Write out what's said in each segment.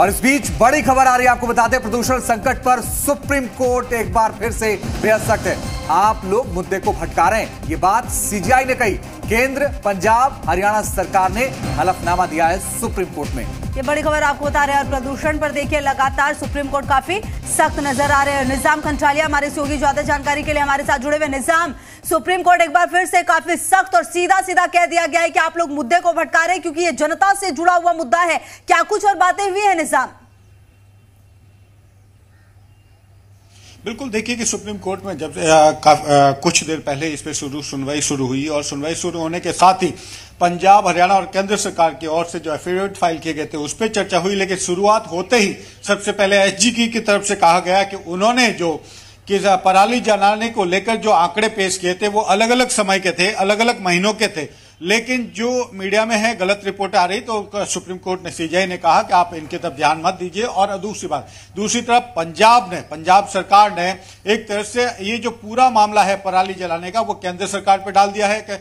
और इस बीच बड़ी खबर आ रही है आपको बता दें प्रदूषण संकट पर सुप्रीम कोर्ट एक बार फिर से बेहद सख्त है आप लोग मुद्दे को भटका रहे हैं ये बात सीजीआई ने कही केंद्र पंजाब हरियाणा सरकार ने हलफनामा दिया है सुप्रीम कोर्ट में ये बड़ी खबर आपको बता रहे हैं और प्रदूषण पर देखिए लगातार सुप्रीम कोर्ट काफी सख्त नजर आ रहे हैं निजाम खंचालिया हमारे सहयोगी ज्यादा जानकारी के लिए हमारे साथ जुड़े हुए निजाम सुप्रीम कोर्ट एक बार फिर से काफी सख्त और सीधा सीधा कह दिया गया है कि आप लोग मुद्दे को भटका रहे हैं क्योंकि ये जनता से जुड़ा हुआ मुद्दा है क्या कुछ और बातें हुई है निजाम बिल्कुल देखिए कि सुप्रीम कोर्ट में जब आ, आ, कुछ देर पहले इस पर शुरू सुनवाई शुरू हुई और सुनवाई शुरू होने के साथ ही पंजाब हरियाणा और केंद्र सरकार की के ओर से जो एफिडेविट फाइल किए गए थे उस पर चर्चा हुई लेकिन शुरुआत होते ही सबसे पहले एसजीकी की तरफ से कहा गया कि उन्होंने जो कि पराली जलाने को लेकर जो आंकड़े पेश किए थे वो अलग अलग समय के थे अलग अलग महीनों के थे लेकिन जो मीडिया में है गलत रिपोर्ट आ रही तो सुप्रीम कोर्ट ने सीजीआई ने कहा कि आप इनके तरफ ध्यान मत दीजिए और दूसरी बात दूसरी तरफ पंजाब ने पंजाब सरकार ने एक तरह से ये जो पूरा मामला है पराली जलाने का वो केंद्र सरकार पर डाल दिया है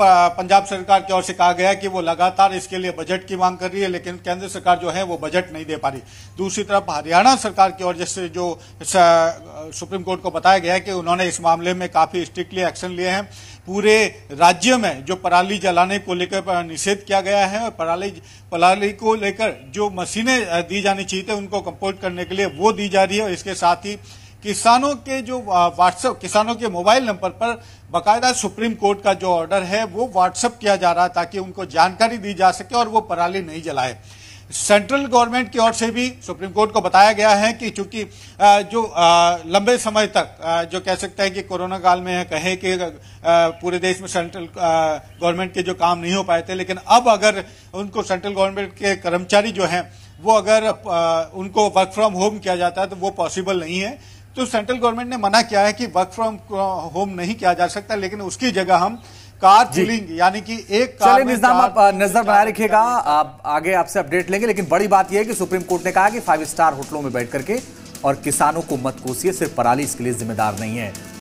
पंजाब सरकार की ओर से कहा गया कि वो लगातार इसके लिए बजट की मांग कर रही है लेकिन केंद्र सरकार जो है वो बजट नहीं दे पा रही दूसरी तरफ हरियाणा सरकार की ओर जैसे जो सुप्रीम कोर्ट को बताया गया कि उन्होंने इस मामले में काफी स्ट्रिक्टली एक्शन लिए हैं पूरे राज्य में जो पराली जलाने को लेकर निषेध किया गया है और पराली पराली को लेकर जो मशीनें दी जानी चाहिए उनको कंपोर्ट करने के लिए वो दी जा रही है और इसके साथ ही किसानों के जो व्हाट्सएप किसानों के मोबाइल नंबर पर बकायदा सुप्रीम कोर्ट का जो ऑर्डर है वो व्हाट्सएप किया जा रहा है ताकि उनको जानकारी दी जा सके और वो पराली नहीं जलाए सेंट्रल गवर्नमेंट की ओर से भी सुप्रीम कोर्ट को बताया गया है कि चूंकि जो लंबे समय तक जो कह सकते हैं कि कोरोना काल में कहे कि पूरे देश में सेंट्रल गवर्नमेंट के जो काम नहीं हो पाए थे लेकिन अब अगर उनको सेंट्रल गवर्नमेंट के कर्मचारी जो हैं वो अगर उनको वर्क फ्रॉम होम किया जाता है तो वो पॉसिबल नहीं है तो सेंट्रल गवर्नमेंट ने मना किया है कि वर्क फ्रॉम होम नहीं किया जा सकता लेकिन उसकी जगह हम कार चिलिंग यानी कि एक कार निजाम आप नजर बनाए रखिएगा आप आगे आपसे अपडेट लेंगे लेकिन बड़ी बात यह है कि सुप्रीम कोर्ट ने कहा कि फाइव स्टार होटलों में बैठ करके और किसानों को मत कोसिए सिर्फ पराली इसके लिए जिम्मेदार नहीं है